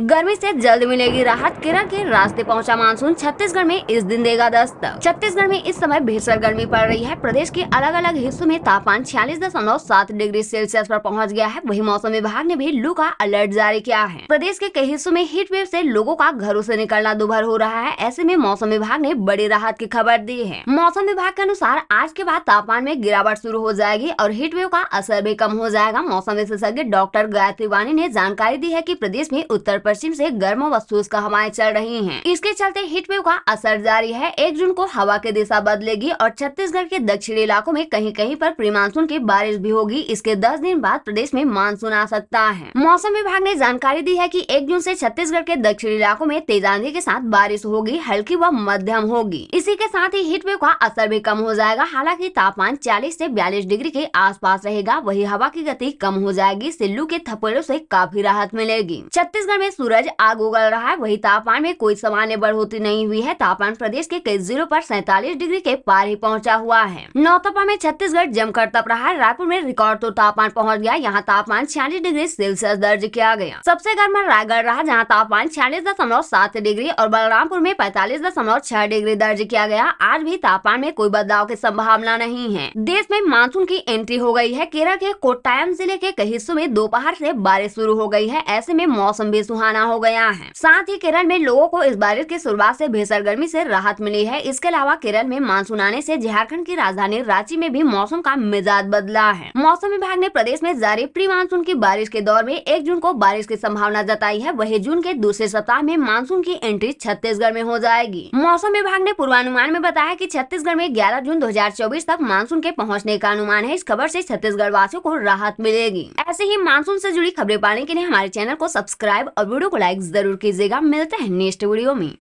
गर्मी से जल्द मिलेगी राहत किरण के रास्ते पहुंचा मानसून छत्तीसगढ़ में इस दिन देगा दस्तक छत्तीसगढ़ में इस समय भीषण गर्मी पड़ रही है प्रदेश के अलग अलग हिस्सों में तापमान छियालीस दशमलव सात डिग्री सेल्सियस पर पहुंच गया है वहीं मौसम विभाग ने भी लू का अलर्ट जारी किया है प्रदेश के कई हिस्सों में हीट वेव ऐसी लोगों का घरों ऐसी निकलना दुभर हो रहा है ऐसे में मौसम विभाग ने बड़ी राहत की खबर दी है मौसम विभाग के अनुसार आज के बाद तापमान में गिरावट शुरू हो जाएगी और हीट वेव का असर भी कम हो जाएगा मौसम विशेषज्ञ डॉक्टर गायत्री वानी ने जानकारी दी है की प्रदेश में उत्तर पश्चिम से गर्म व का हवाएं चल रही हैं। इसके चलते हिटवेव का असर जारी है एक जून को हवा की दिशा बदलेगी और छत्तीसगढ़ के दक्षिणी इलाकों में कहीं कहीं पर प्री मानसून की बारिश भी होगी इसके दस दिन बाद प्रदेश में मानसून आ सकता है मौसम विभाग ने जानकारी दी है की एक जून ऐसी छत्तीसगढ़ के दक्षिणी इलाकों में तेज आंधी के साथ बारिश होगी हल्की व मध्यम होगी इसी के साथ ही हीटवेव का असर भी कम हो जाएगा हालांकि तापमान 40 से 42 डिग्री के आसपास रहेगा वही हवा की गति कम हो जाएगी सिल्लू के थपेड़ों से काफी राहत मिलेगी छत्तीसगढ़ में सूरज आग उगल रहा है वही तापमान में कोई सामान्य बढ़ोतरी नहीं हुई है तापमान प्रदेश के कई जिलों पर सैतालीस डिग्री के पार ही पहुंचा हुआ है नौतपा में छत्तीसगढ़ जमकर तप रहा है रायपुर में रिकॉर्ड तो तापमान पहुँच गया यहाँ तापमान छियालीस डिग्री सेल्सियस दर्ज किया गया सबसे गर्म रायगढ़ रहा जहाँ तापमान छियालीस डिग्री और बलरामपुर में छह डिग्री दर्ज किया गया आज भी तापमान में कोई बदलाव की संभावना नहीं है देश में मानसून की एंट्री हो गई है केरल के कोट्टायम जिले के कई हिस्सों में दोपहर से बारिश शुरू हो गई है ऐसे में मौसम सुहा सुहाना हो गया है साथ ही केरल में लोगों को इस बारिश की शुरुआत से भीषण गर्मी से राहत मिली है इसके अलावा केरल में मानसून आने से झारखंड की राजधानी रांची में भी मौसम का मिजाज बदला है मौसम विभाग ने प्रदेश में जारी प्री मानसून की बारिश के दौर में एक जून को बारिश की संभावना जताई है वही जून के दूसरे सप्ताह में मानसून की एंट्री छत्तीसगढ़ में हो जाएगी मौसम विभाग ने पूर्वानुमान में बताया की छत्तीसगढ़ में ग्यारह जून दो तक मानसून के पहुँचने का अनुमान है इस खबर ऐसी छत्तीसगढ़ वासियों को राहत मिलेगी ऐसे ही मानसून ऐसी जुड़ी खबरें पाने के लिए हमारे चैनल को सब्सक्राइब और वीडियो को लाइक जरूर कीजिएगा मिलते हैं नेक्स्ट वीडियो में